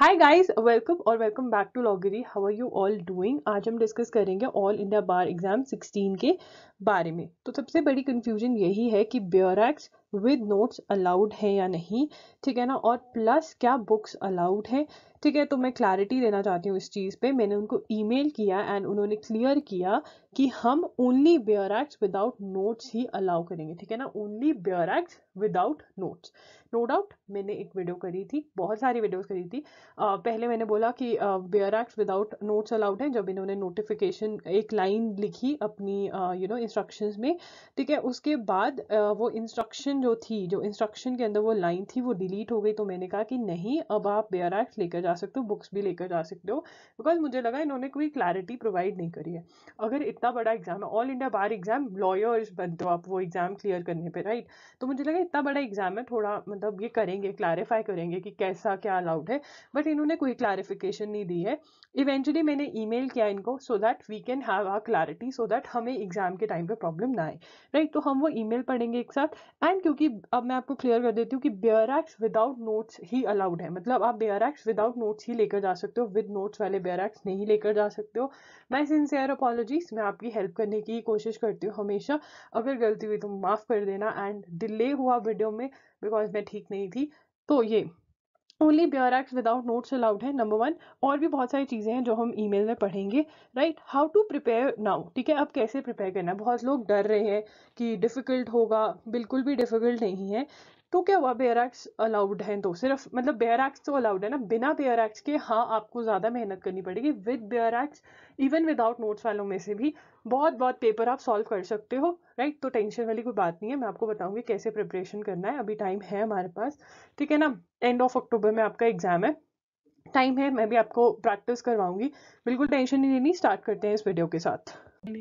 High guys welcome और welcome back to लॉगरी how are you all doing आज हम डिस्कस करेंगे ऑल इंडिया बार एग्जाम 16 के बारे में तो सबसे बड़ी कन्फ्यूजन यही है कि ब्योरैक्स विद नोट्स अलाउड है या नहीं ठीक है ना और प्लस क्या बुक्स अलाउड हैं ठीक है तो मैं क्लैरिटी देना चाहती हूँ इस चीज़ पे मैंने उनको ईमेल किया एंड उन्होंने क्लियर किया कि हम only bare acts without notes ही अलाउ करेंगे ठीक है ना only bare acts without notes no doubt मैंने एक वीडियो करी थी बहुत सारी वीडियोस करी थी आ, पहले मैंने बोला कि bare acts without notes allowed हैं जब इन्होंने नोटिफिकेशन एक लाइन लिखी अपनी यू नो इंस्ट्रक्शंस में ठीक है उसके बाद आ, वो इंस्ट्रक्शन जो थी जो इंस्ट्रक्शन के अंदर वो लाइन थी वो डिलीट हो गई तो मैंने कहा कि नहीं अब आप बेयर एक्ट्स लेकर जा सकते हो बुक्स भी लेकर जा सकते हो बिकॉज मुझे लगा इन्होंने कोई क्लैरिटी प्रोवाइड नहीं करी है अगर इतना बड़ा एग्जाम है all India bar exam lawyers बनते हो आप वो एग्ज़ाम क्लियर करने पर राइट तो मुझे लगा इतना बड़ा एग्जाम है थोड़ा मतलब ये करेंगे क्लैरिफाई करेंगे कि कैसा क्या अलाउड है बट इन्होंने कोई क्लैरिफिकेशन नहीं दी है इवेंचुअली मैंने ई किया इनको so that we can have our clarity so that हमें एग्जाम के टाइम पर प्रॉब्लम ना आए राइट तो हम वो ई पढ़ेंगे एक साथ एंड क्योंकि अब मैं आपको क्लियर कर देती हूँ कि बेयर एक्ट्स विदाउट नोट्स ही अलाउड है मतलब आप बेयर एक्ट्स विदाउट नोट्स ही लेकर जा सकते हो विद नोट्स वाले बैरक्स नहीं लेकर जा सकते हो माई सिंसियर अपॉलोजीज मैं आपकी हेल्प करने की कोशिश करती हूँ हमेशा अगर गलती हुई तो माफ़ कर देना एंड डिले हुआ वीडियो में बिकॉज मैं ठीक नहीं थी तो ये only bare act without notes allowed है नंबर वन और भी बहुत सारी चीज़ें हैं जो हम ईमेल में पढ़ेंगे right how to prepare now ठीक है अब कैसे प्रिपेयर करना है बहुत लोग डर रहे हैं कि डिफ़िकल्ट होगा बिल्कुल भी डिफ़िकल्ट नहीं है तो क्या हुआ बेयर एक्ट्स अलाउड है तो सिर्फ मतलब बेयर एक्स तो अलाउड है ना बिना बेयर एक्ट्स के हाँ आपको ज़्यादा मेहनत करनी पड़ेगी with bare acts even without notes वालों में से भी बहुत बहुत पेपर आप सॉल्व कर सकते हो राइट तो टेंशन वाली कोई बात नहीं है मैं आपको बताऊँगी कैसे प्रिपरेशन करना है अभी टाइम है हमारे पास ठीक है ना एंड ऑफ अक्टूबर में आपका एग्जाम है टाइम है मैं भी आपको प्रैक्टिस करवाऊंगी बिल्कुल टेंशन नहीं लेनी स्टार्ट करते हैं इस वीडियो के साथ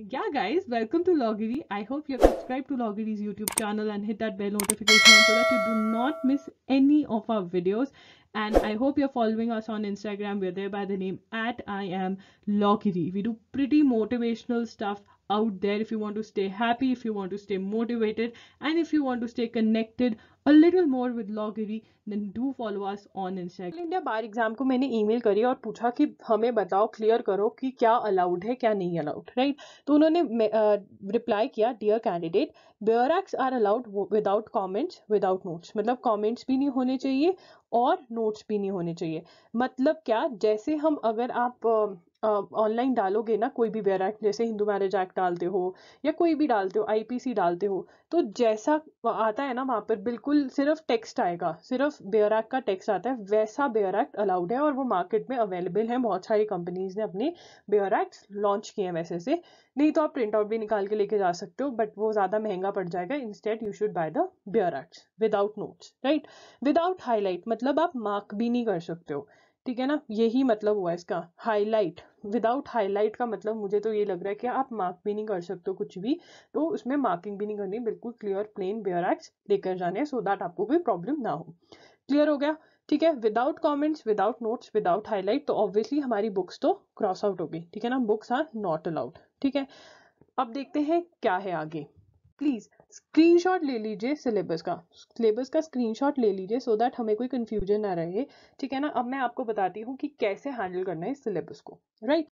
yeah guys welcome to loggery i hope you're subscribed to loggery's youtube channel and hit that bell notification so that you do not miss any of our videos and i hope you're following us on instagram we're there by the name at i am loggery we do pretty motivational stuff out there if you want to stay happy if you want to stay motivated and if you want to stay connected a little more with loggery then do follow us on Instagram. India bar exam को मैंने email करी और पूछा कि हमें बताओ clear करो कि क्या अलाउड है क्या नहीं अलाउड राइट तो उन्होंने रिप्लाई किया dear candidate bare acts are allowed without comments without notes मतलब कमेंट्स भी नहीं होने चाहिए और नोट्स भी नहीं होने चाहिए मतलब क्या जैसे हम अगर आप ऑनलाइन डालोगे ना कोई भी वेयर एक्ट जैसे हिंदू मैरिज एक्ट डालते हो या कोई भी डालते हो आईपीसी डालते हो तो जैसा आता है ना वहाँ पर बिल्कुल सिर्फ टेक्स्ट आएगा सिर्फ बेयर एक्ट का टेक्स्ट आता है वैसा बेयर एक्ट अलाउड है और वो मार्केट में अवेलेबल है बहुत सारी कंपनीज ने अपने बेयर एक्ट लॉन्च किए हैं वैसे से नहीं तो आप प्रिंट आउट भी निकाल के लेके जा सकते हो बट वो ज़्यादा महंगा पड़ जाएगा instead you should buy the bare act without notes right without highlight मतलब आप मार्क भी नहीं कर सकते हो ठीक है ना यही मतलब हुआ इसका हाईलाइट विदाउट हाईलाइट का मतलब मुझे तो ये लग रहा है कि आप मार्क भी नहीं कर सकते हो कुछ भी तो उसमें मार्किंग भी नहीं करनी बिल्कुल क्लियर प्लेन बेयर एक्स लेकर जाने सो दैट आपको कोई प्रॉब्लम ना हो क्लियर हो गया ठीक है without comments without notes without highlight तो ऑब्वियसली हमारी बुक्स तो क्रॉस आउट होगी ठीक है ना बुक्स आर नॉट अलाउड ठीक है अब देखते हैं क्या है आगे प्लीज स्क्रीनशॉट ले लीजिए सिलेबस का सिलेबस का स्क्रीनशॉट ले लीजिए सो दैट हमें कोई कंफ्यूजन ना रहे ठीक है ना अब मैं आपको बताती हूँ कि कैसे हैंडल करना है इस सिलेबस को राइट right?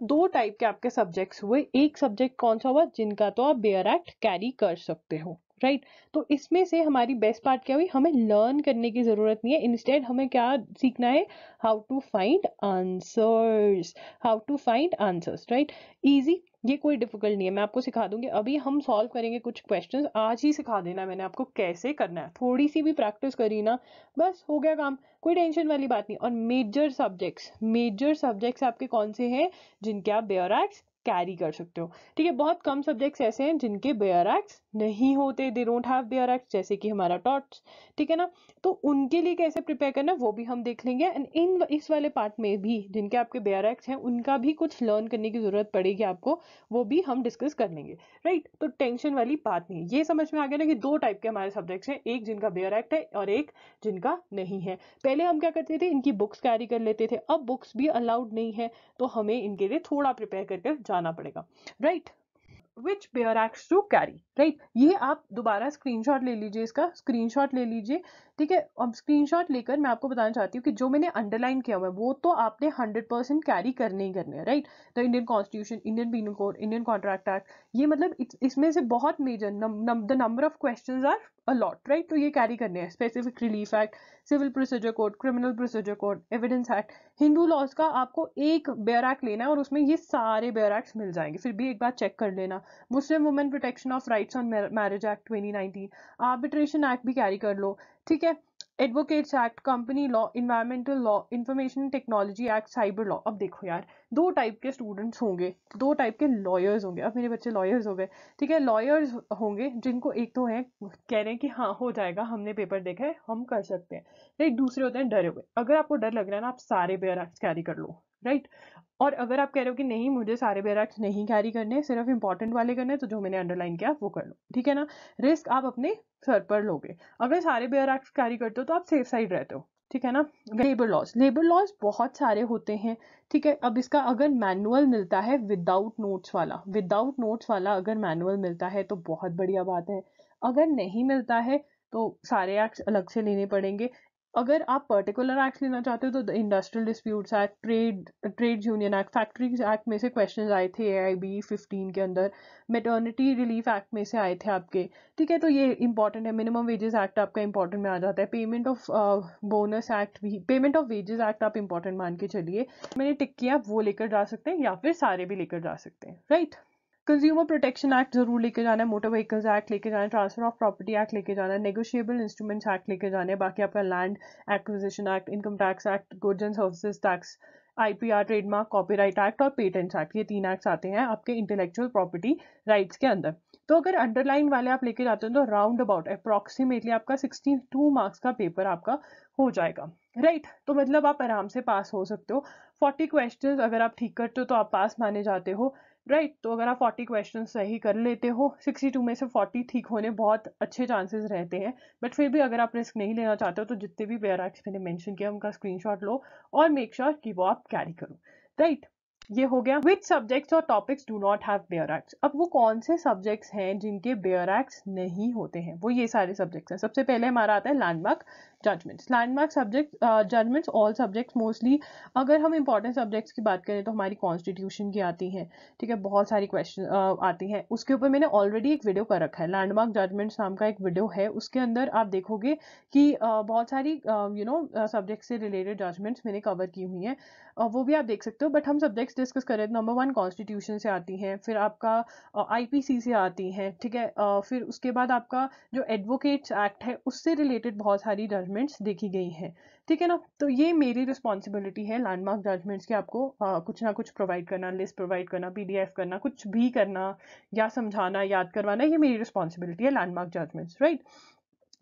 तो दो टाइप के आपके सब्जेक्ट्स हुए एक सब्जेक्ट कौन सा हुआ जिनका तो आप बेयर एक्ट कैरी कर सकते हो राइट right? तो इसमें से हमारी बेस्ट पार्ट क्या हुई हमें लर्न करने की ज़रूरत नहीं है इंस्टेड हमें क्या सीखना है how to find answers how to find answers right easy ये कोई डिफिकल्ट नहीं है मैं आपको सिखा दूंगी अभी हम सॉल्व करेंगे कुछ क्वेश्चंस आज ही सिखा देना मैंने आपको कैसे करना है थोड़ी सी भी प्रैक्टिस करी ना बस हो गया काम कोई टेंशन वाली बात नहीं और मेजर सब्जेक्ट्स मेजर सब्जेक्ट्स आपके कौन से हैं जिनके आप बेयर एक्ट्स कैरी कर सकते हो ठीक है बहुत कम सब्जेक्ट्स ऐसे हैं जिनके बेयर एक्ट नहीं होते they don't have bare act जैसे कि हमारा टॉट्स ठीक है ना तो उनके लिए कैसे प्रिपेयर करना वो भी हम देख लेंगे एंड इन इस वाले पार्ट में भी जिनके आपके बेयर एक्ट हैं उनका भी कुछ लर्न करने की ज़रूरत पड़ेगी आपको वो भी हम डिस्कस कर लेंगे राइट तो टेंशन वाली बात नहीं ये समझ में आ गया ना कि दो टाइप के हमारे सब्जेक्ट्स हैं एक जिनका बेयर एक्ट है और एक जिनका नहीं है पहले हम क्या करते थे इनकी बुक्स कैरी कर लेते थे अब बुक्स भी अलाउड नहीं है तो हमें इनके लिए थोड़ा प्रिपेयर करके जाना पड़ेगा right which bare act to carry right ये आप दोबारा स्क्रीनशॉट ले लीजिए इसका स्क्रीनशॉट ले लीजिए ठीक है अब स्क्रीनशॉट लेकर मैं आपको बताना चाहती हूँ कि जो मैंने अंडरलाइन किया हुआ है वो तो आपने हंड्रेड परसेंट कैरी करने ही करने हैं right the Indian constitution Indian penal code Indian contract act ये मतलब इसमें से बहुत major the number of question are a lot right तो ये कैरी करने हैं specific relief act civil procedure code criminal procedure code evidence act Hindu laws का आपको एक बेयर एक्ट लेना है और उसमें ये सारे बेयर एक्ट मिल जाएंगे फिर भी एक बार चेक कर लेना Muslim women protection of rights on marriage act 2019 arbitration act भी कैरी कर लो ठीक है advocates act company law environmental law information technology act cyber law अब देखो यार दो टाइप के स्टूडेंट्स होंगे दो टाइप के लॉयर्स होंगे अब मेरे बच्चे लॉयर्स हो गए ठीक है लॉयर्स होंगे जिनको एक तो है कह रहे हैं कि हाँ हो जाएगा हमने पेपर देखा है हम कर सकते हैं एक दूसरे होते हैं डरे हुए अगर आपको डर लग रहा है ना आप सारे पेयर एक्ट कैरी कर लो राइट और अगर आप कह रहे हो कि नहीं मुझे सारे पैराग्राफ्स नहीं कैरी करने सिर्फ इंपॉर्टेंट वाले करने तो जो मैंने अंडरलाइन किया वो कर लो ठीक है ना रिस्क आप अपने सर पर लोगे अगर सारे पैराग्राफ्स कैरी करते हो तो आप सेफ साइड रहते हो ठीक है ना लेबर लॉस लेबर लॉस बहुत सारे होते हैं ठीक है अब इसका अगर मैनुअल मिलता है विदाउट नोट्स वाला विदाउट नोट्स वाला अगर मैनुअल मिलता है तो बहुत बढ़िया बात है अगर नहीं मिलता है तो सारे एक्ट्स अलग से लेने पड़ेंगे अगर आप पर्टिकुलर एक्ट लेना चाहते हो तो industrial disputes act trade trade union act factory act में से क्वेश्चन आए थे ए आई बी फिफ्टीन के अंदर मेटर्निटी रिलीफ एक्ट में से आए थे आपके ठीक है तो ये इंपॉर्टेंट है मिनिमम वेजेस एक्ट आपका इंपॉर्टेंट में आ जाता है पेमेंट ऑफ बोनस एक्ट भी पेमेंट ऑफ वेजेस एक्ट आप इंपॉर्टेंट मान के चलिए मैंने टिक किया वो लेकर जा सकते हैं या फिर सारे भी लेकर जा सकते हैं right right? Consumer protection act जरूर लेके जाना है मोटर व्हीकल्स एक्ट लेके जाना है ट्रांसफर ऑफ प्रॉपर्टी एक्ट लेके जाना है नेगोशिएबल इंस्ट्रूमेंट्स एक्ट लेके जाना है बाकी आपका land acquisition act income tax act goods and services tax IPR trademark copyright act और पेटेंट्स एक्ट ये तीन एक्ट्स आते हैं आपके इंटेलेक्चुअल प्रॉपर्टी राइट्स के अंदर तो अगर अंडरलाइन वाले आप लेके जाते हैं तो राउंड अबाउट अप्रॉक्सीमेटली आपका सिक्सटी टू मार्क्स का पेपर आपका हो जाएगा राइट right. तो मतलब आप आराम से पास हो सकते हो फोर्टी क्वेश्चन अगर आप ठीक करते हो तो आप पास माने जाते हो राइट right? तो अगर आप 40 क्वेश्चन सही कर लेते हो 62 में से 40 ठीक होने बहुत अच्छे चांसेस रहते हैं बट फिर भी अगर आप रिस्क नहीं लेना चाहते हो तो जितने भी पेयर मैंने मैंशन किया उनका स्क्रीनशॉट लो और मेक श्योर sure कि वो आप कैरी करो राइट right? ये हो गया विच सब्जेक्ट्स और topics do not have bare act अब वो कौन से सब्जेक्ट्स हैं जिनके बेयर एक्ट नहीं होते हैं वो ये सारे सब्जेक्ट्स हैं सबसे पहले हमारा आता है landmark judgments landmark subject judgments all subjects mostly अगर हम इंपॉर्टेंट सब्जेक्ट्स की बात करें तो हमारी कॉन्स्टिट्यूशन की आती है ठीक है बहुत सारी क्वेश्चन uh, आती हैं उसके ऊपर मैंने ऑलरेडी एक वीडियो कर रखा है लैंडमार्क जजमेंट्स नाम का एक वीडियो है उसके अंदर आप देखोगे कि uh, बहुत सारी यू नो सब्जेक्ट से रिलेटेड जजमेंट्स मैंने कवर की हुई हैं uh, वो भी आप देख सकते हो बट हम सब्जेक्ट्स डिस्कस कर रहे थे नंबर वन कॉन्स्टिट्यूशन से आती हैं फिर आपका आईपीसी uh, से आती हैं ठीक है uh, फिर उसके बाद आपका जो एडवोकेट्स एक्ट है उससे रिलेटेड बहुत सारी जजमेंट्स देखी गई हैं ठीक है ना तो ये मेरी रिस्पॉन्सिबिलिटी है लैंडमार्क जजमेंट्स की आपको uh, कुछ ना कुछ प्रोवाइड करना लिस्ट प्रोवाइड करना पी करना कुछ भी करना या समझाना याद करवाना ये मेरी रिस्पॉन्सिबिलिटी है लैंडमार्क जजमेंट्स राइट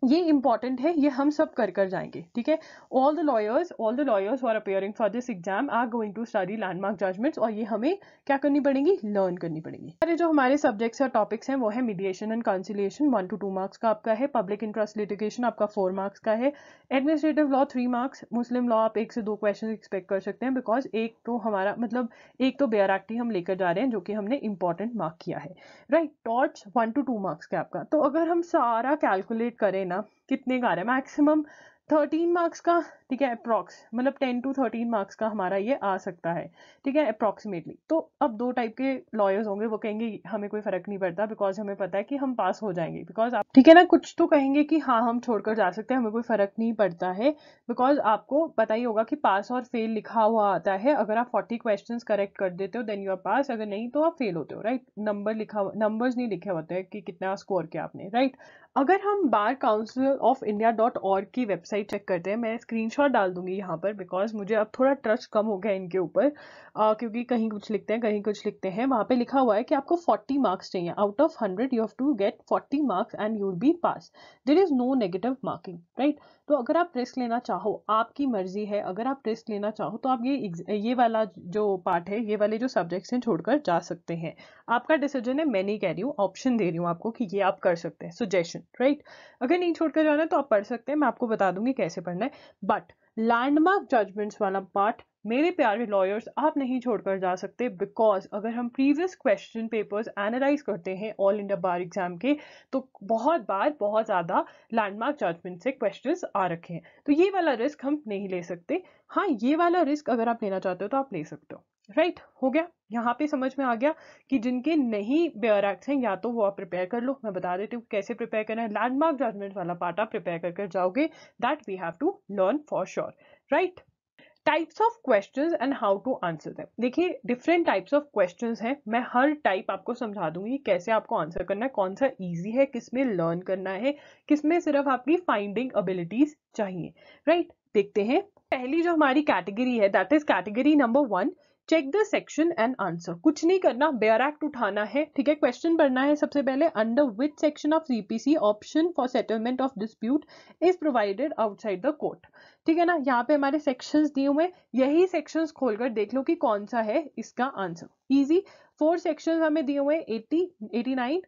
ये इंपॉर्टेंट है ये हम सब कर कर जाएंगे ठीक है all the lawyers all the lawyers are appearing for this exam are going to study landmark judgments और ये हमें क्या करनी पड़ेगी लर्न करनी पड़ेगी अरे जो हमारे सब्जेक्ट्स और टॉपिक्स हैं वो है mediation and conciliation one to two marks का आपका है पब्लिक इंटरेस्ट लिटिगेशन आपका फोर मार्क्स का है administrative law three marks Muslim law आप एक से दो क्वेश्चन एक्सपेक्ट कर सकते हैं बिकॉज एक तो हमारा मतलब एक तो बेयर एक्टिंग हम लेकर जा रहे हैं जो कि हमने इंपॉर्टेंट मार्क किया है right torts one to two marks का आपका तो अगर हम सारा कैलकुलेट करें ना कितने का आ रहा है मैक्सिमम थर्टीन मार्क्स का ठीक है अप्रॉक्स मतलब टेन टू थर्टीन मार्क्स का हमारा ये आ सकता है ठीक है अप्रॉक्सीमेटली तो अब दो टाइप के लॉयर्स होंगे वो कहेंगे हमें कोई फर्क नहीं पड़ता बिकॉज हमें पता है कि हम पास हो जाएंगे बिकॉज आप ठीक है ना कुछ तो कहेंगे कि हाँ हम छोड़कर जा सकते हैं हमें कोई फर्क नहीं पड़ता है बिकॉज आपको पता ही होगा कि पास और फेल लिखा हुआ आता है अगर आप फोर्टी क्वेश्चन करेक्ट कर देते हो देन यू आर पास अगर नहीं तो आप फेल होते हो राइट नंबर लिखा नंबर्स नहीं लिखे होते हैं कि कितना स्कोर किया आपने राइट अगर हम bar council of India dot org की वेबसाइट चेक करते हैं मैं स्क्रीन और अच्छा डाल दूंगी यहाँ पर बिकॉज मुझे अब थोड़ा ट्रस्ट कम हो गया इनके ऊपर क्योंकि कहीं कुछ लिखते हैं कहीं कुछ लिखते हैं वहाँ पे लिखा हुआ है कि आपको 40 मार्क्स चाहिए out of 100 you have to get 40 marks and you be pass there is no negative marking right तो अगर आप रिस्क लेना चाहो आपकी मर्जी है अगर आप रिस्क लेना चाहो तो आप ये ये वाला जो पार्ट है ये वाले जो सब्जेक्ट्स हैं छोड़कर जा सकते हैं आपका डिसीजन है मैं नहीं कह रही हूँ ऑप्शन दे रही हूँ आपको कि ये आप कर सकते हैं सुजेशन राइट अगर नहीं छोड़कर जाना तो आप पढ़ सकते हैं मैं आपको बता दूंगी कैसे पढ़ना है बट लैंडमार्क जजमेंट्स वाला पार्ट मेरे प्यारे लॉयर्स आप नहीं छोड़कर जा सकते बिकॉज अगर हम प्रीवियस क्वेश्चन पेपर्स एनालाइज करते हैं ऑल इंडिया बार एग्जाम के तो बहुत बार बहुत ज़्यादा लैंडमार्क जजमेंट से क्वेश्चन आ रखे हैं तो ये वाला रिस्क हम नहीं ले सकते हाँ ये वाला रिस्क अगर आप लेना चाहते हो तो आप ले सकते हो राइट right? हो गया यहाँ पे समझ में आ गया कि जिनके नहीं बेयर एक्ट हैं या तो वो आप प्रिपेयर कर लो मैं बता देती हूँ कैसे प्रिपेयर करना है लैंडमार्क जजमेंट वाला पार्ट आप प्रिपेयर कर कर जाओगे that we have to learn for sure right types of question and how to answer them देखिए डिफरेंट टाइप्स ऑफ क्वेश्चन हैं मैं हर टाइप आपको समझा दूंगी कैसे आपको आंसर करना है कौन सा ईजी है किस में लर्न करना है किस में सिर्फ आपकी फाइंडिंग एबिलिटीज चाहिए राइट right? देखते हैं पहली जो हमारी कैटेगरी है that is category number one check the section and answer कुछ नहीं करना बेयर एक्ट उठाना है ठीक है क्वेश्चन पढ़ना है सबसे पहले under which section of CPC option for settlement of dispute is provided outside the court ठीक है ना यहाँ पे हमारे सेक्शन दिए हुए यही सेक्शन खोलकर देख लो कि कौन सा है इसका आंसर इजी फोर सेक्शन हमें दिए हुए eighty eighty nine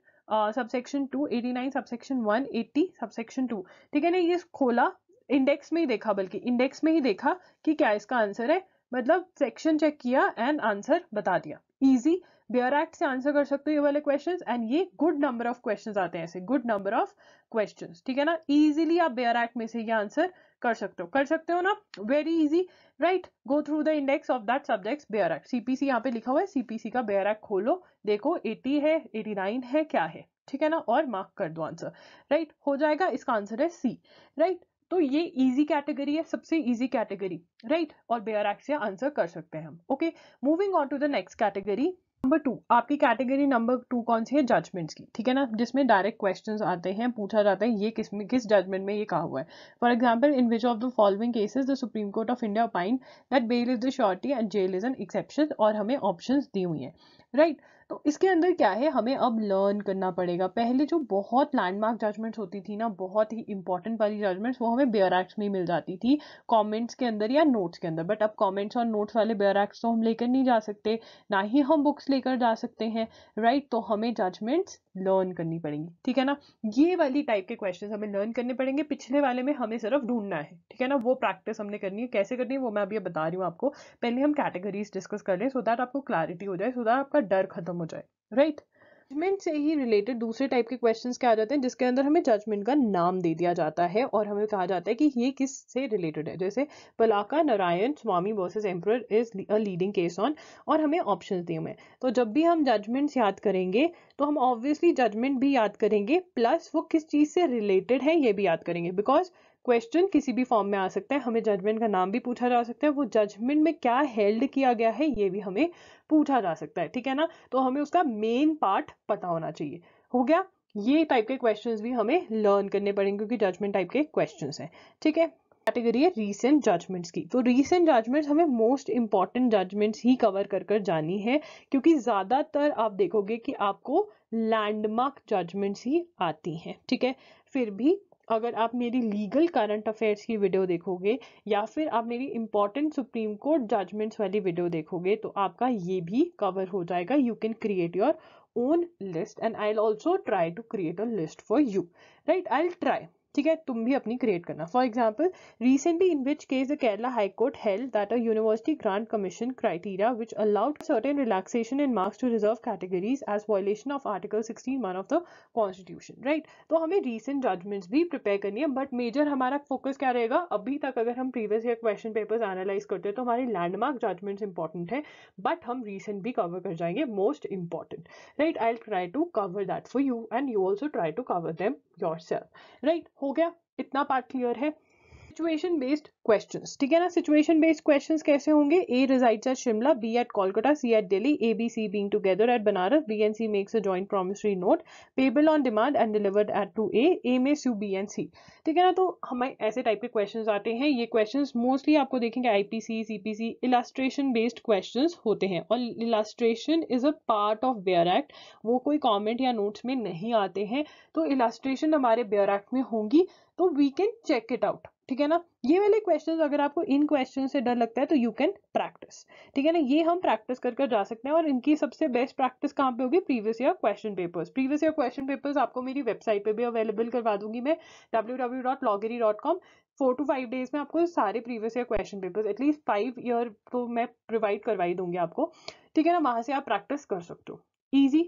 subsection two eighty nine subsection one eighty subsection two ठीक है ना ये खोला इंडेक्स में ही देखा बल्कि इंडेक्स में ही देखा कि क्या इसका आंसर है मतलब सेक्शन चेक किया एंड आंसर बता दिया इजी बेयर एक्ट से आंसर कर सकते हो ये वाले क्वेश्चन एंड ये गुड नंबर ऑफ क्वेश्चन आते हैं ऐसे गुड नंबर ऑफ क्वेश्चन ठीक है ना इजिली आप बेयर एक्ट में से ये आंसर कर सकते हो कर सकते हो ना very easy right go through the index of that subject bare act CPC यहाँ पे लिखा हुआ है सीपीसी का बेयर एक्ट खोलो देखो एटी है नाइन है क्या है ठीक है ना और मार्क कर दो आंसर राइट हो जाएगा इसका आंसर है सी राइट तो ये इजी कैटेगरी है सबसे इजी कैटेगरी राइट और बेयर एक्सिया आंसर कर सकते हैं हम okay moving on to the next category number two आपकी कैटेगरी नंबर टू कौन सी है जजमेंट्स की ठीक है ना जिसमें डायरेक्ट क्वेश्चंस आते हैं पूछा जाता है ये किस में किस जजमेंट में ये कहा हुआ है for example in which of the following cases the Supreme Court of India opine that bail is the surety and jail is an exception और हमें ऑप्शन दी हुई है राइट right? तो इसके अंदर क्या है हमें अब लर्न करना पड़ेगा पहले जो बहुत लैंडमार्क जजमेंट्स होती थी ना बहुत ही इंपॉर्टेंट वाली जजमेंट्स वो हमें बेयर एक्ट्स में मिल जाती थी कमेंट्स के अंदर या नोट्स के अंदर बट अब कमेंट्स और नोट्स वाले बेयर एक्ट्स तो हम लेकर नहीं जा सकते ना ही हम बुक्स लेकर जा सकते हैं राइट right? तो हमें जजमेंट्स लर्न करनी पड़ेंगी ठीक है ना ये वाली टाइप के क्वेश्चन हमें लर्न करने पड़ेंगे पिछले वाले में हमें सिर्फ ढूंढना है ठीक है ना वो प्रैक्टिस हमने करनी है कैसे करनी है वो मैं अभी बता रही हूँ आपको पहले हम कैटेगरीज डिस्कस कर लें सो दैट आपको क्लैरिटी हो जाए सो दैट आपका डर खत्म हो जाए राइट right? जजमेंट से ही रिलेटेड दूसरे टाइप के क्वेश्चंस क्या आ जाते हैं जिसके अंदर हमें जजमेंट का नाम दे दिया जाता है और हमें कहा जाता है कि ये किस से रिलेटेड है जैसे Palaka Narayana Swami versus emperor is a leading case on और हमें ऑप्शन दिए हुए हैं तो जब भी हम जजमेंट्स याद करेंगे तो हम ऑब्वियसली जजमेंट भी याद करेंगे प्लस वो किस चीज़ से रिलेटेड है ये भी याद करेंगे बिकॉज क्वेश्चन किसी भी फॉर्म में आ सकता है हमें जजमेंट का नाम भी पूछा जा सकता है वो जजमेंट में क्या हेल्ड किया गया है ये भी हमें पूछा जा सकता है ठीक है ना तो हमें उसका मेन पार्ट पता होना चाहिए हो गया ये टाइप के क्वेश्चंस भी हमें लर्न करने पड़ेंगे क्योंकि जजमेंट टाइप के क्वेश्चन है ठीक है कैटेगरी है रीसेंट जजमेंट्स की तो रीसेंट जजमेंट्स हमें मोस्ट इंपॉर्टेंट जजमेंट्स ही कवर कर कर जानी है क्योंकि ज़्यादातर आप देखोगे कि आपको लैंडमार्क जजमेंट्स ही आती हैं ठीक है फिर भी अगर आप मेरी लीगल करंट अफेयर्स की वीडियो देखोगे या फिर आप मेरी इंपॉर्टेंट सुप्रीम कोर्ट जजमेंट्स वाली वीडियो देखोगे तो आपका ये भी कवर हो जाएगा you can create your own list and I also try to create a list for you right I try ठीक है तुम भी अपनी क्रिएट करना for example recently in which case the Kerala High Court held that a university grant commission criteria which allowed certain relaxation in marks to reserve categories as violation of article sixteen one of the constitution right तो हमें recent judgements भी prepare करनी है but major हमारा focus क्या रहेगा अभी तक अगर हम previous year question papers analyse करते हैं तो हमारे लैंडमार्क जजमेंट्स इंपॉर्टेंट है बट हम रिसेंट भी कवर कर जाएंगे most important right I try to cover that for you and you also try to cover them yourself right हो गया इतना पार्ट क्लियर है सिचुएशन बेस्ड क्वेश्चन ठीक है ना सिचुएशन बेस्ड क्वेश्चन कैसे होंगे A resides at Shimla B at Kolkata C eight Delhi A B C being together at Banaras B and C makes a joint promissory note payable on demand and delivered at to A A may you B and सी ठीक है ना तो हमें ऐसे type के question आते हैं ये क्वेश्चन मोस्टली आपको देखेंगे I P C C P C illustration based question होते हैं और illustration is a part of bare act वो कोई कॉमेंट या नोट्स में नहीं आते हैं तो इलास्ट्रेशन हमारे बेयर एक्ट में होंगी तो we can check it out ठीक है ना ये वाले क्वेश्चन अगर आपको इन क्वेश्चन से डर लगता है तो यू कैन प्रैक्टिस ठीक है ना ये हम प्रैक्टिस कर कर जा सकते हैं और इनकी सबसे बेस्ट प्रैक्टिस कहाँ पे होगी previous year question papers previous year question papers आपको मेरी वेबसाइट पे भी अवेलेबल करवा दूंगी मैं W W dot logery dot com four to five days में आपको सारे previous year question papers at least five year तो मैं प्रोवाइड करवाई दूंगी आपको ठीक है ना वहाँ से आप प्रैक्टिस कर सकते हो ईजी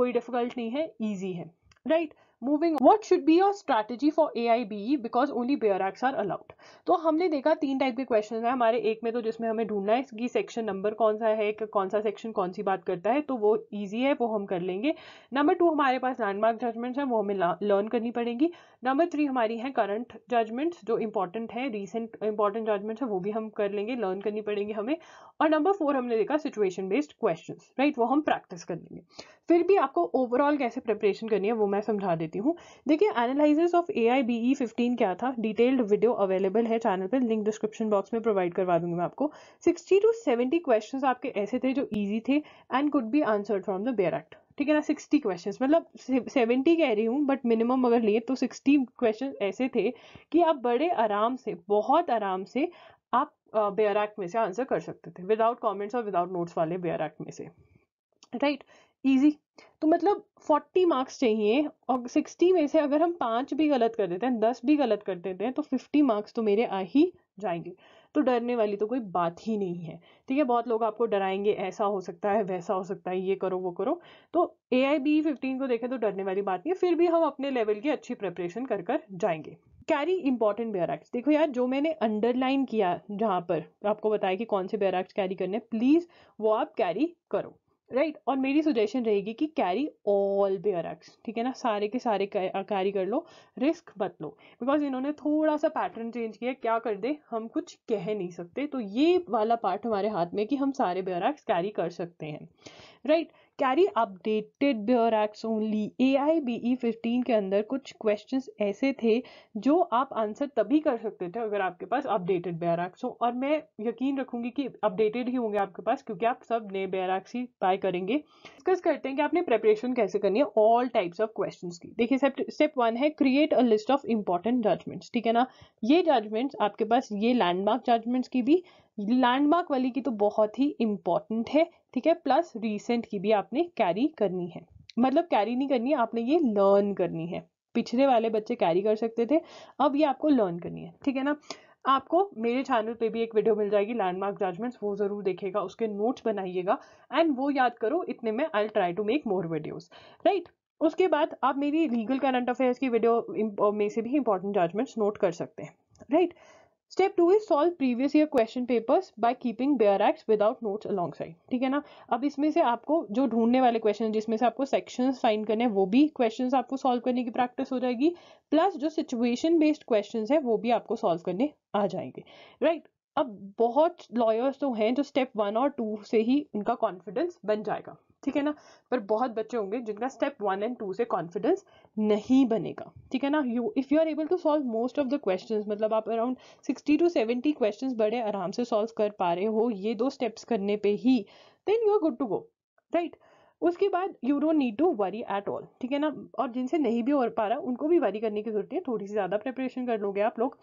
कोई डिफिकल्ट नहीं है ईजी है right right? Moving what should be your strategy for A I B because only bare acts are allowed तो हमने देखा तीन टाइप के क्वेश्चन है हमारे एक में तो जिसमें हमें ढूंढना है कि सेक्शन नंबर कौन सा है कौन सा सेक्शन कौन सी बात करता है तो वो ईजी है वो हम कर लेंगे नंबर टू हमारे पास लैंडमार्क जजमेंट्स हैं वो हमें लर्न करनी पड़ेगी नंबर थ्री हमारी है करंट जजमेंट्स जो इंपॉर्टेंट है रिसेंट इंपॉर्टेंट जजमेंट्स है वो भी हम कर लेंगे लर्न करनी पड़ेंगी हमें और नंबर फोर हमने देखा सिचुएशन बेस्ड क्वेश्चन राइट वो हम प्रैक्टिस कर लेंगे फिर भी आपको ओवरऑल कैसे प्रिपरेशन करनी है वो मैं समझा देती हूँ देखिए analysis of A I B E fifteen क्या था डिटेल्ड वीडियो अवेलेबल है चैनल पर लिंक डिस्क्रिप्शन बॉक्स में प्रोवाइड करवा दूंगी मैं आपको सिक्सटी टू सेवेंटी क्वेश्चन आपके ऐसे थे जो ईजी थे and could be answered from the bare act ठीक है ना सिक्सटी क्वेश्चन मतलब सेवेंटी कह रही हूँ बट मिनिमम अगर लिए तो सिक्सटी क्वेश्चन ऐसे थे कि आप बड़े आराम से बहुत आराम से आप बेयर एक्ट में से आंसर कर सकते थे विदाउट कॉमेंट्स और विदाउट नोट्स वाले बेयर एक्ट में से राइट right? ईजी तो मतलब 40 मार्क्स चाहिए और 60 में से अगर हम पाँच भी गलत कर देते हैं दस भी गलत कर देते हैं तो 50 मार्क्स तो मेरे आ ही जाएंगे तो डरने वाली तो कोई बात ही नहीं है ठीक है बहुत लोग आपको डराएंगे ऐसा हो सकता है वैसा हो सकता है ये करो वो करो तो ए आई बी फिफ्टीन को देखें तो डरने वाली बात नहीं है फिर भी हम अपने लेवल की अच्छी प्रिपरेशन कर कर जाएंगे कैरी इंपॉर्टेंट बैराक्स देखो यार जो मैंने अंडरलाइन किया जहाँ पर आपको बताया कि कौन से बैराक्स कैरी करने प्लीज़ वो आप कैरी करो राइट right? और मेरी सजेशन रहेगी कि कैरी ऑल बेयर एक्स ठीक है ना सारे के सारे कैरी कर लो रिस्क मत लो बिकॉज इन्होंने थोड़ा सा पैटर्न चेंज किया क्या कर दे हम कुछ कह नहीं सकते तो ये वाला पार्ट हमारे हाथ में कि हम सारे बेयर एक्स कैरी कर सकते हैं right right? Carry updated bare only A I B E fifteen के अंदर कुछ क्वेश्चन ऐसे थे जो आप आंसर तभी कर सकते थे अगर आपके पास अपडेटेड बियर हो और मैं यकीन रखूंगी कि अपडेटेड ही होंगे आपके पास क्योंकि आप सब नए बियर एक्ट्स ही बाय करेंगे डिस्कस करते हैं कि आपने प्रेपरेशन कैसे करनी है ऑल टाइप्स ऑफ क्वेश्चन की देखिए स्टेप वन है create a list of important judgments ठीक है ना ये जजमेंट्स आपके पास ये लैंडमार्क जजमेंट्स की भी लैंडमार्क वाली की तो बहुत ही इंपॉर्टेंट है ठीक है प्लस रीसेंट की भी आपने कैरी करनी है मतलब कैरी नहीं करनी है आपने ये लर्न करनी है पिछले वाले बच्चे कैरी कर सकते थे अब ये आपको लर्न करनी है ठीक है ना आपको मेरे चैनल पे भी एक वीडियो मिल जाएगी लैंडमार्क जजमेंट्स वो ज़रूर देखेगा उसके नोट्स बनाइएगा एंड वो याद करो इतने में I try to make more videos right उसके बाद आप मेरी लीगल करंट अफेयर्स की वीडियो में से भी इंपॉर्टेंट जजमेंट्स नोट कर सकते हैं right right? Step two is solve previous year question papers by keeping bare act without notes alongside ठीक है ना अब इसमें से आपको जो ढूंढने वाले क्वेश्चन जिसमें से आपको सेक्शन साइन करने वो भी क्वेश्चन आपको सॉल्व करने की प्रैक्टिस हो जाएगी प्लस जो सिचुएशन बेस्ड क्वेश्चन है वो भी आपको सॉल्व करने आ जाएंगे राइट right? अब बहुत लॉयर्स तो हैं जो स्टेप वन और टू से ही उनका कॉन्फिडेंस बन जाएगा ठीक है ना पर बहुत बच्चे होंगे जिनका स्टेप वन एंड टू से कॉन्फिडेंस नहीं बनेगा ठीक है ना you if you are able to solve most of the question मतलब आप around sixty to seventy question बड़े आराम से सॉल्व कर पा रहे हो ये दो स्टेप्स करने पे ही then you are good to go right उसके बाद you don't need to worry at all ठीक है ना और जिनसे नहीं भी हो पा रहा उनको भी वरी करने की जरूरत है थोड़ी सी ज़्यादा प्रिपरेशन कर लोगे आप लोग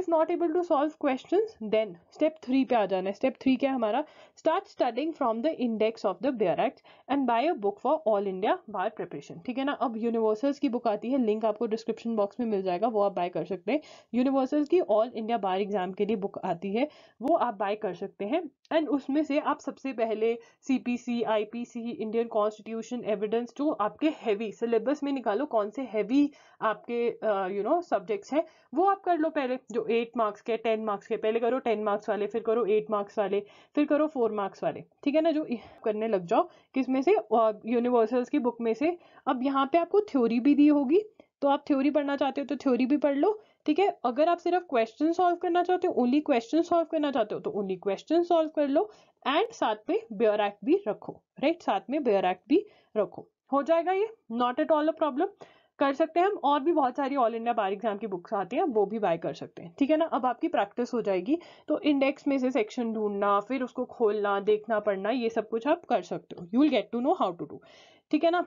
if not able to solve question then step three पे आ जाना है स्टेप थ्री क्या है हमारा start studying from the index of the bare act and buy a book for all India bar preparation ठीक है ना अब यूनिवर्सल्स की बुक आती है लिंक आपको डिस्क्रिप्शन बॉक्स में मिल जाएगा वो आप बाय कर सकते हैं यूनिवर्सल्स की ऑल इंडिया बार एग्जाम के लिए बुक आती है वो आप बाय कर सकते हैं एंड उसमें से आप सबसे पहले C P C I P C Indian constitution evidence टू आपके हैवी सिलेबस में निकालो कौन से हैवी आपके यू नो सब्जेक्ट्स हैं वो आप कर लो पहले जो एट मार्क्स के टेन मार्क्स के पहले करो टेन मार्क्स वाले फिर करो एट मार्क्स वाले फिर करो फोर मार्क्स वाले ठीक है ना जो करने लग जाओ किसमें से यूनिवर्सल्स uh, की बुक में से अब यहाँ पे आपको थ्योरी भी दी होगी तो आप थ्योरी पढ़ना चाहते हो तो थ्योरी भी पढ़ लो ठीक है अगर आप सिर्फ क्वेश्चन सॉल्व करना चाहते हो ओनली क्वेश्चन सॉल्व करना चाहते हो तो ओनली क्वेश्चन सॉल्व कर लो एंड साथ में बेयर एक्ट भी रखो राइट साथ में बेयर एक्ट भी रखो हो जाएगा ये not at all a problem कर सकते हैं हम और भी बहुत सारी ऑल इंडिया बार एग्जाम की बुक्स आती हैं वो भी बाय कर सकते हैं ठीक है ना अब आपकी प्रैक्टिस हो जाएगी तो इंडेक्स में से सेक्शन ढूंढना फिर उसको खोलना देखना पढ़ना ये सब कुछ आप कर सकते हो you will get to know how to do ठीक है ना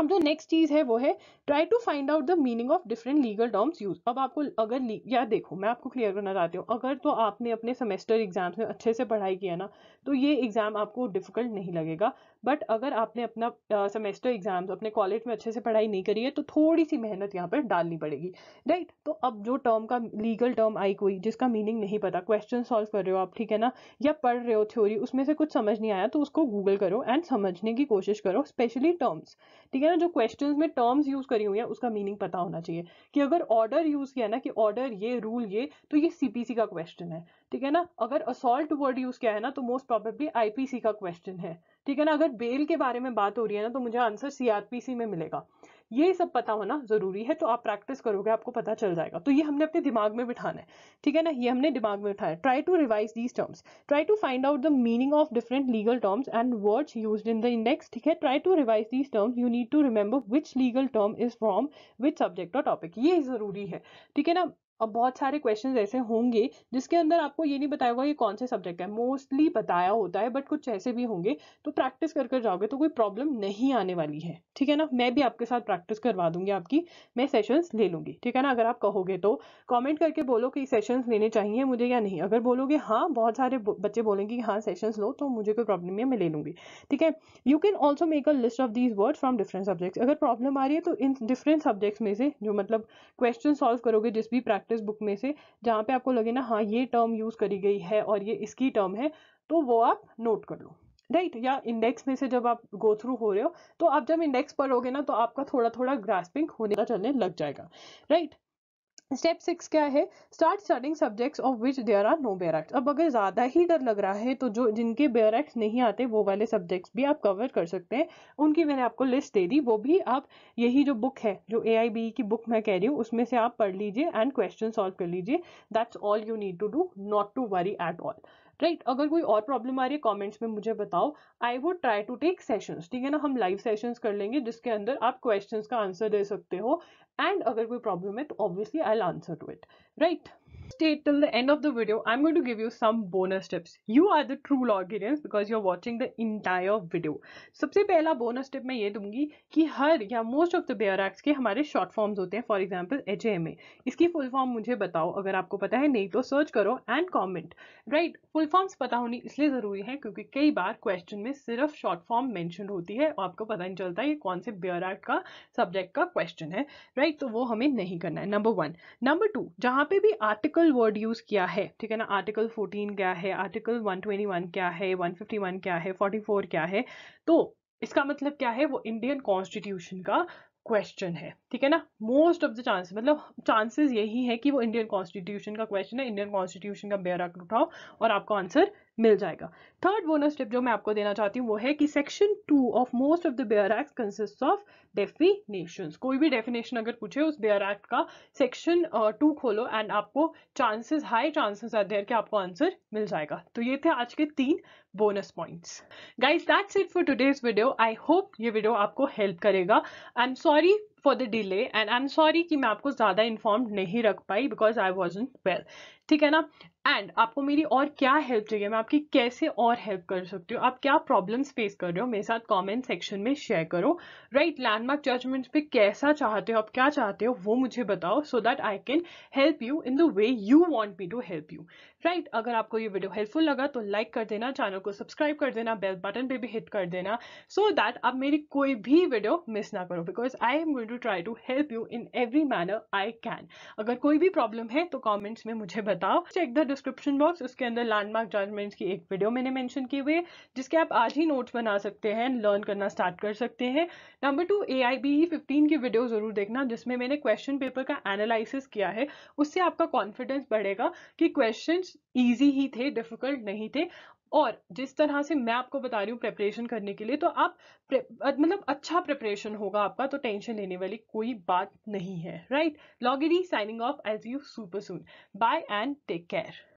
अब जो नेक्स्ट चीज है वो है try to find out the meaning of different legal terms use अब आपको अगर या देखो मैं आपको क्लियर करना चाहती हूँ अगर तो आपने अपने सेमेस्टर एग्जाम्स में अच्छे से पढ़ाई किया ना तो ये एग्जाम आपको डिफिकल्ट नहीं लगेगा बट अगर आपने अपना सेमेस्टर एग्जाम्स अपने कॉलेज में अच्छे से पढ़ाई नहीं करी है तो थोड़ी सी मेहनत यहाँ पर डालनी पड़ेगी राइट तो अब जो टर्म का लीगल टर्म आई कोई जिसका मीनिंग नहीं पता क्वेश्चन सॉल्व कर रहे हो आप ठीक है ना या पढ़ रहे हो थ्योरी उसमें से कुछ समझ नहीं आया तो उसको गूगल करो एंड समझने की कोशिश करो स्पेशली टर्म्स ठीक है ना जो क्वेश्चन में टर्म्स यूज करी हुई है उसका मीनिंग पता होना चाहिए कि अगर ऑर्डर यूज किया ना कि ऑर्डर ये रूल ये तो ये सीपीसी का क्वेश्चन है ठीक है ना अगर असॉल्ट वर्ड यूज किया है ना तो मोस्ट प्रॉबेबली आईपीसी का क्वेश्चन है ठीक है ना अगर बेल के बारे में बात हो रही है ना तो मुझे आंसर सीआरपीसी में मिलेगा ये सब पता होना जरूरी है तो आप प्रैक्टिस करोगे आपको पता चल जाएगा तो ये हमने अपने दिमाग में बिठाना है ठीक है ना ये हमने दिमाग में बिठाया try to revise these terms try to find out the meaning of different legal terms and words use in the index ठीक है try to revise these terms you need to remember which legal term is from which subject और topic ये जरूरी है ठीक है ना और बहुत सारे क्वेश्चन ऐसे होंगे जिसके अंदर आपको ये नहीं बताया होगा ये कौन से सब्जेक्ट है मोस्टली बताया होता है बट कुछ ऐसे भी होंगे तो प्रैक्टिस कर कर जाओगे तो कोई प्रॉब्लम नहीं आने वाली है ठीक है ना मैं भी आपके साथ प्रैक्टिस करवा दूंगी आपकी मैं सेशंस ले लूँगी ठीक है ना अगर आप कहोगे तो कॉमेंट करके बोलो कि सेशंस लेने चाहिए मुझे या नहीं अगर बोलोगे हाँ बहुत सारे बच्चे बोलेंगे कि हाँ सेशंस लो तो मुझे कोई प्रॉब्लम नहीं है मैं ले लूँगी ठीक है you can also make a list of these word from different subjects अगर प्रॉब्लम आ रही है तो इन डिफरेंट सब्जेक्ट्स में से जो मतलब क्वेश्चन सॉल्व करोगे जिस भी प्रैक्टिस प्रैक्टिस बुक में से जहाँ पे आपको लगे ना हाँ ये टर्म यूज़ करी गई है और ये इसकी टर्म है तो वो आप नोट कर लो राइट right? या इंडेक्स में से जब आप गो थ्रू हो रहे हो तो आप जब इंडेक्स पढ़ोगे ना तो आपका थोड़ा थोड़ा ग्रास्पिंग होने का चलने लग जाएगा राइट right? स्टेप सिक्स क्या है start starting subjects of which there are no act अब अगर ज़्यादा ही डर लग रहा है तो जो जिनके एक्ट नहीं आते वो वाले सब्जेक्ट्स भी आप कवर कर सकते हैं उनकी मैंने आपको लिस्ट दे दी वो भी आप यही जो बुक है जो ए e की बुक मैं कह रही हूँ उसमें से आप पढ़ लीजिए एंड क्वेश्चन सॉल्व कर लीजिए that's all you need to do not to worry at all right right, अगर कोई और प्रॉब्लम आ रही है कमेंट्स में मुझे बताओ I would try to take sessions ठीक है ना हम लाइव सेशंस कर लेंगे जिसके अंदर आप क्वेश्चंस का आंसर दे सकते हो and अगर कोई problem है तो obviously I'll answer to it right stay till the end of the video I'm going to give you some bonus tips you are the true logarians because you're watching the entire video सबसे पहला bonus tip मैं ये दूंगी कि हर या most of the bear acts के हमारे short forms होते हैं for example HAMA इसकी full form मुझे बताओ अगर आपको पता है नहीं तो search करो and comment right full forms पता होनी इसलिए ज़रूरी है क्योंकि कई बार question में सिर्फ short form mentioned होती है और आपको पता नहीं चलता ये कौन से bear act का subject का question है right राइट तो वो हमें नहीं करना है नंबर वन नंबर टू जहाँ पे भी आर्टिकल वर्ड यूज़ किया है ठीक है ना आर्टिकल फोर्टीन क्या है आर्टिकल वन ट्वेंटी वन क्या है वन फिफ्टी वन क्या है फोर्टी फोर क्या है तो इसका मतलब क्या है वो इंडियन कॉन्स्टिट्यूशन का क्वेश्चन है ठीक है ना मोस्ट ऑफ द चांस मतलब चांसेस यही है कि वो इंडियन कॉन्स्टिट्यूशन का क्वेश्चन है इंडियन कॉन्स्टिट्यूशन का बेयर आकर उठाओ और आपको आंसर मिल जाएगा थर्ड बोनस टिप जो मैं आपको देना चाहती हूँ वो है कि section two of most of the bare act consist of definitions कोई भी डेफिनेशन अगर पूछे उस बेयर एक्ट का सेक्शन टू uh, खोलो एंड आपको chances high chances are there कि आपको आंसर मिल जाएगा तो ये थे आज के तीन bonus points guys that's it for today's video I hope ये वीडियो आपको हेल्प करेगा I am sorry for the delay and I am sorry कि मैं आपको ज़्यादा इन्फॉर्म नहीं रख पाई बिकॉज आई वॉज वेल ठीक है ना एंड आपको मेरी और क्या हेल्प चाहिए मैं आपकी कैसे और हेल्प कर सकती हूँ आप क्या प्रॉब्लम्स फेस कर रहे हो मेरे साथ कमेंट सेक्शन में शेयर करो राइट लैंडमार्क जजमेंट्स पे कैसा चाहते हो आप क्या चाहते हो वो मुझे बताओ so that I can help you in the way you want me to help you right अगर आपको ये वीडियो हेल्पफुल लगा तो लाइक कर देना चैनल को सब्सक्राइब कर देना बेल बटन पर भी हिट कर देना सो so दैट आप मेरी कोई भी वीडियो मिस ना करो because I am going to try to help you in every manner I can अगर कोई भी प्रॉब्लम है तो कॉमेंट्स में मुझे बता बताओ चेक द डिस्क्रिप्शन बॉक्स उसके अंदर लैंडमार्क जजमेंट्स की एक वीडियो मैंने मेंशन की हुई है जिसके आप आज ही नोट्स बना सकते हैं लर्न करना स्टार्ट कर सकते हैं number two A I B fifteen की वीडियो ज़रूर देखना जिसमें मैंने क्वेश्चन पेपर का एनालिसिस किया है उससे आपका कॉन्फिडेंस बढ़ेगा कि क्वेश्चन ईजी ही थे डिफिकल्ट नहीं थे और जिस तरह से मैं आपको बता रही हूँ प्रेपरेशन करने के लिए तो आप मतलब अच्छा प्रेपरेशन होगा आपका तो टेंशन लेने वाली कोई बात नहीं है राइट लॉगिडी signing off as you super soon bye and take care